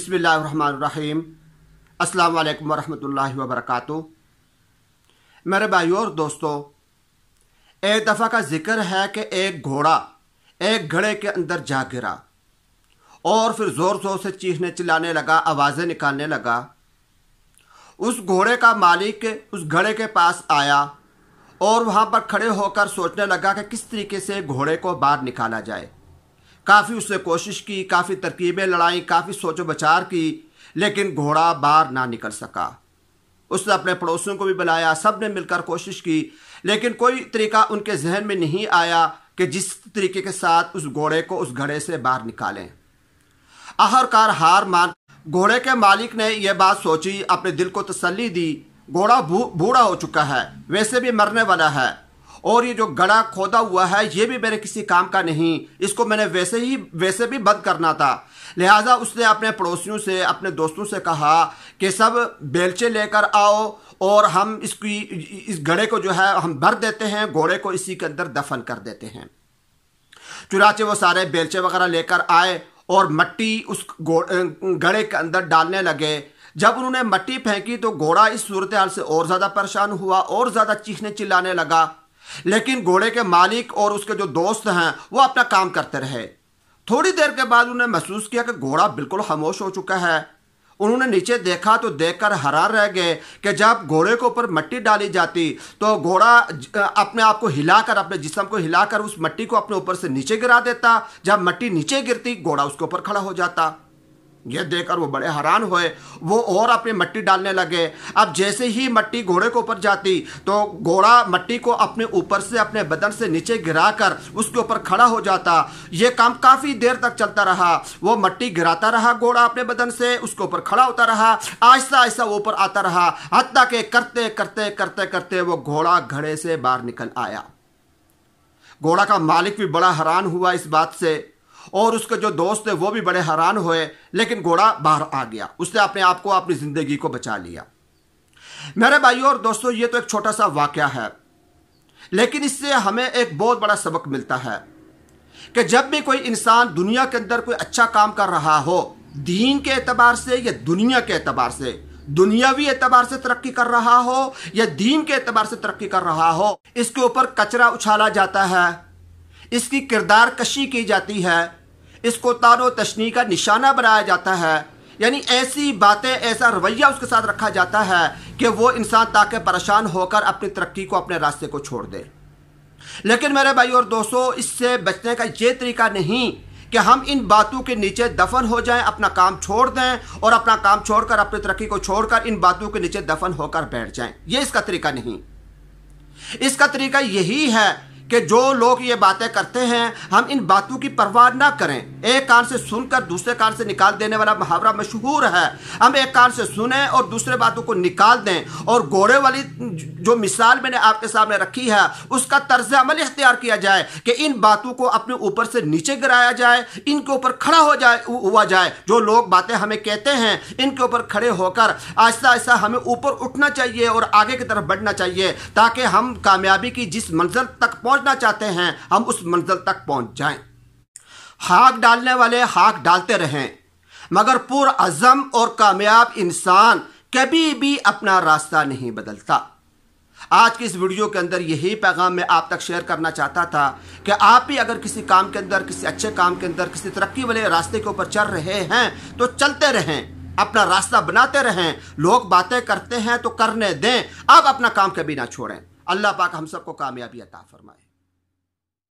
अस्सलाम वालेकुम वरहमतुल्लाहि वबरक मेरे भाइयों और दोस्तों एक दफ़ा का जिक्र है कि एक घोड़ा एक घड़े के अंदर जा गिरा और फिर ज़ोर ज़ोर से चीखने चिल्लाने लगा आवाज़ें निकालने लगा उस घोड़े का मालिक उस घड़े के पास आया और वहाँ पर खड़े होकर सोचने लगा कि किस तरीके से घोड़े को बाहर निकाला जाए काफ़ी उसने कोशिश की काफ़ी तरकीबें लड़ाई काफ़ी सोचो बचार की लेकिन घोड़ा बाहर ना निकल सका उसने अपने पड़ोसियों को भी बुलाया सब ने मिलकर कोशिश की लेकिन कोई तरीका उनके जहन में नहीं आया कि जिस तरीके के साथ उस घोड़े को उस घड़े से बाहर निकालें आहरकार हार मान घोड़े के मालिक ने यह बात सोची अपने दिल को तसली दी घोड़ा बूढ़ा हो चुका है वैसे भी मरने वाला है और ये जो गड़ा खोदा हुआ है ये भी मेरे किसी काम का नहीं इसको मैंने वैसे ही वैसे भी बंद करना था लिहाजा उसने अपने पड़ोसियों से अपने दोस्तों से कहा कि सब बेलचे लेकर आओ और हम इसकी इस गड़े को जो है हम भर देते हैं घोड़े को इसी के अंदर दफन कर देते हैं चुनाचे वो सारे बेलचे वगैरह लेकर आए और मट्टी उस गड़े के अंदर डालने लगे जब उन्होंने मट्टी फेंकी तो घोड़ा इस सूरत हाल से और ज़्यादा परेशान हुआ और ज़्यादा चीखने चिल्लाने लगा लेकिन घोड़े के मालिक और उसके जो दोस्त हैं वो अपना काम करते रहे थोड़ी देर के बाद उन्हें महसूस किया कि घोड़ा बिल्कुल खामोश हो चुका है उन्होंने नीचे देखा तो देखकर हरा रह गए कि जब घोड़े के ऊपर मट्टी डाली जाती तो घोड़ा अपने आप को हिलाकर अपने जिसम को हिलाकर उस मट्टी को अपने ऊपर से नीचे गिरा देता जब मट्टी नीचे गिरती घोड़ा उसके ऊपर खड़ा हो जाता ये देखकर वो बड़े हैरान हुए वो और अपनी मट्टी डालने लगे अब जैसे ही मट्टी घोड़े के ऊपर जाती तो घोड़ा मट्टी को अपने ऊपर से अपने बदन से नीचे गिराकर उसके ऊपर खड़ा हो जाता यह काम काफ़ी देर तक चलता रहा वो मट्टी गिराता रहा घोड़ा अपने बदन से उसके ऊपर खड़ा होता रहा आहिस्ता आहिस्ता वो ऊपर आता रहा हत्या के करते करते करते करते वो घोड़ा घड़े से बाहर निकल आया घोड़ा का मालिक भी बड़ा हैरान हुआ इस बात से और उसके जो दोस्त थे वो भी बड़े हैरान हुए लेकिन घोड़ा बाहर आ गया उसने अपने आप को अपनी ज़िंदगी को बचा लिया मेरे भाइयों और दोस्तों ये तो एक छोटा सा वाक़ है लेकिन इससे हमें एक बहुत बड़ा सबक मिलता है कि जब भी कोई इंसान दुनिया के अंदर कोई अच्छा काम कर रहा हो दीन के अतबार से या दुनिया के अतबार से दुनियावी एतबार से तरक्की कर रहा हो या दीन के एतबार से तरक्की कर रहा हो इसके ऊपर कचरा उछाला जाता है इसकी किरदार कशी की जाती है इसको तारो तशनी का निशाना बनाया जाता है यानी ऐसी बातें ऐसा रवैया उसके साथ रखा जाता है कि वो इंसान ताकि परेशान होकर अपनी तरक्की को अपने रास्ते को छोड़ दे लेकिन मेरे भाई और दोस्तों इससे बचने का ये तरीका नहीं कि हम इन बातों के नीचे दफन हो जाएं अपना काम छोड़ दें और अपना काम छोड़कर अपनी तरक्की को छोड़कर इन बातों के नीचे दफन होकर बैठ जाएं ये इसका तरीका नहीं इसका तरीका यही है कि जो लोग ये बातें करते हैं हम इन बातों की परवाह ना करें एक कान से सुनकर दूसरे कान से निकाल देने वाला मुहावरा मशहूर है हम एक कान से सुने और दूसरे बातों को निकाल दें और घोड़े वाली जो मिसाल मैंने आपके सामने रखी है उसका तर्ज अमल इख्तियार किया जाए कि इन बातों को अपने ऊपर से नीचे गिराया जाए इनके ऊपर खड़ा हो जाए हुआ जाए जो लोग बातें हमें कहते हैं इनके ऊपर खड़े होकर आहिस्ता आहिस्ता हमें ऊपर उठना चाहिए और आगे की तरफ बढ़ना चाहिए ताकि हम कामयाबी की जिस मंजिल तक पहुँच पहुंचना चाहते हैं हम उस मंजिल तक पहुंच जाएं हाक डालने वाले हाक डालते रहें मगर अजम और कामयाब इंसान कभी भी अपना रास्ता नहीं बदलता आज की इस वीडियो के अंदर यही पैगाम मैं आप तक शेयर करना चाहता था कि आप भी अगर किसी काम के अंदर किसी अच्छे काम के अंदर किसी तरक्की वाले रास्ते के ऊपर चल रहे हैं तो चलते रहें अपना रास्ता बनाते रहें लोग बातें करते हैं तो करने दें आप अपना काम कभी ना छोड़ें अल्लाह पाक हम सबको कामयाबी अता फरमाए